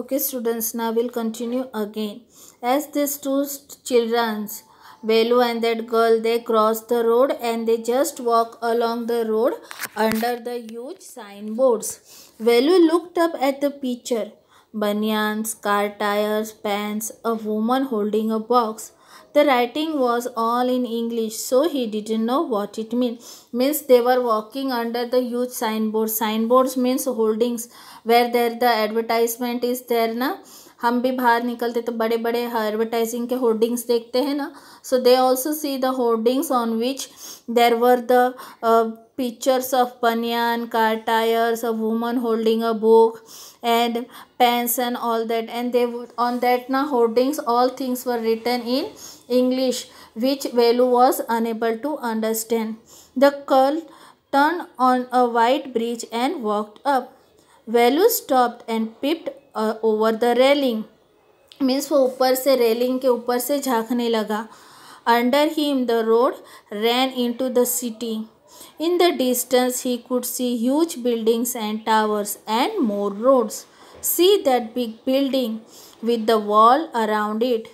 okay students now we'll continue again as these two children Velu and that girl they cross the road and they just walk along the road under the huge signboards. Velu looked up at the picture. Banyans, car tires, pants, a woman holding a box. The writing was all in English, so he didn't know what it means. Means they were walking under the huge signboard. Signboards means holdings where there the advertisement is there na. हम भी बाहर निकलते तो बड़े बड़े advertising के hoardings देखते हैं ना so they also see the hoardings on which there were the pictures of बनियान car tyres a woman holding a book and pens and all that and they on that ना hoardings all things were written in English which Velu was unable to understand the culture on a white bridge and walked up Velu stopped and peeped over the railing means वो ऊपर से railing के ऊपर से झांकने लगा under him the road ran into the city in the distance he could see huge buildings and towers and more roads see that big building with the wall around it.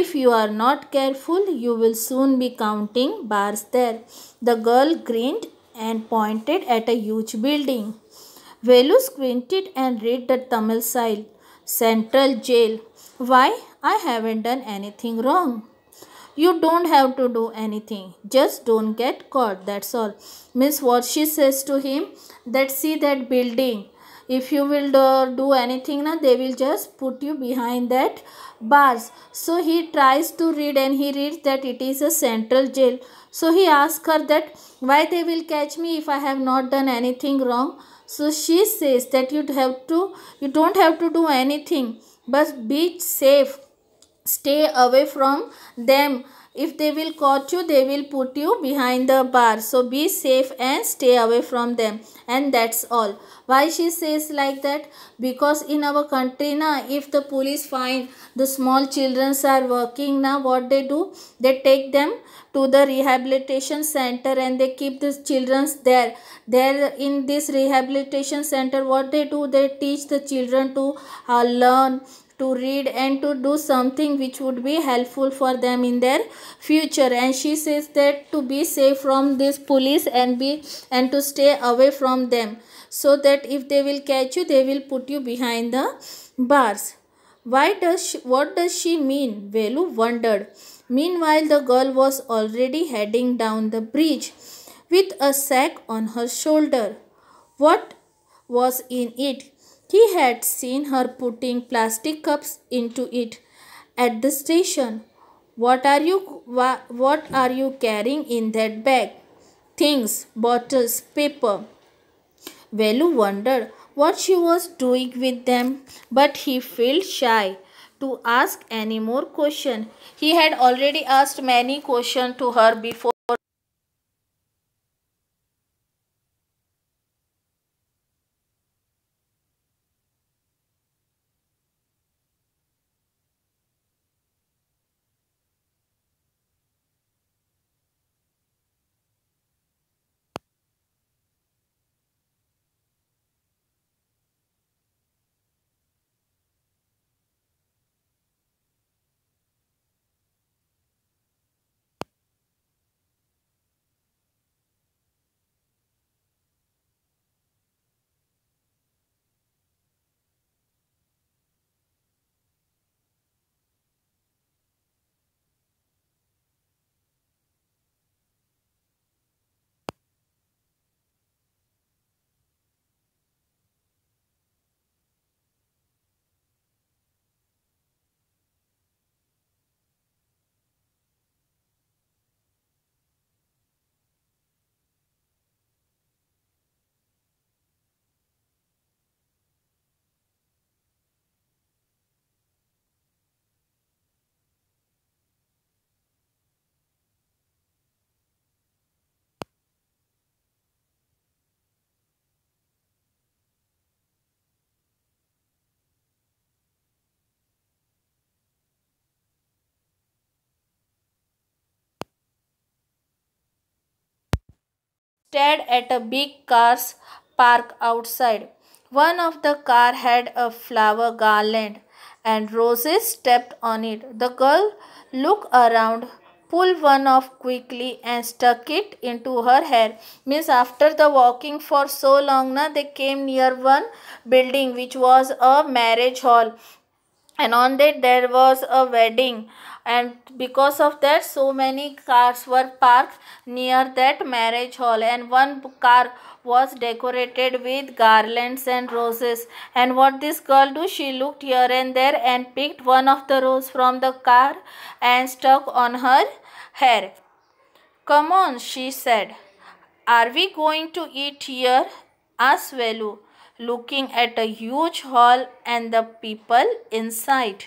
If you are not careful, you will soon be counting bars there. The girl grinned and pointed at a huge building. Velu squinted and read the Tamil sign. Central jail. Why? I haven't done anything wrong. You don't have to do anything. Just don't get caught. That's all. Miss what she says to him that see that building. If you will do, do anything, na, they will just put you behind that bars. So he tries to read and he reads that it is a central jail. So he asks her that why they will catch me if I have not done anything wrong. So she says that you have to you don't have to do anything but be safe stay away from them if they will caught you they will put you behind the bar so be safe and stay away from them and that's all why she says like that because in our country na, if the police find the small children are working now what they do they take them to the rehabilitation center and they keep the children there there in this rehabilitation center what they do they teach the children to uh, learn to read and to do something which would be helpful for them in their future and she says that to be safe from this police and be and to stay away from them so that if they will catch you they will put you behind the bars why does she, what does she mean velu wondered meanwhile the girl was already heading down the bridge with a sack on her shoulder what was in it he had seen her putting plastic cups into it at the station. What are you what are you carrying in that bag? Things, bottles, paper. Velu wondered what she was doing with them, but he felt shy to ask any more question. He had already asked many questions to her before. stared at a big car's park outside. One of the car had a flower garland and roses stepped on it. The girl looked around, pulled one off quickly and stuck it into her hair. Means after the walking for so long na, they came near one building which was a marriage hall and on that there was a wedding and because of that so many cars were parked near that marriage hall and one car was decorated with garlands and roses and what this girl do she looked here and there and picked one of the rose from the car and stuck on her hair come on she said are we going to eat here asked velu looking at a huge hall and the people inside.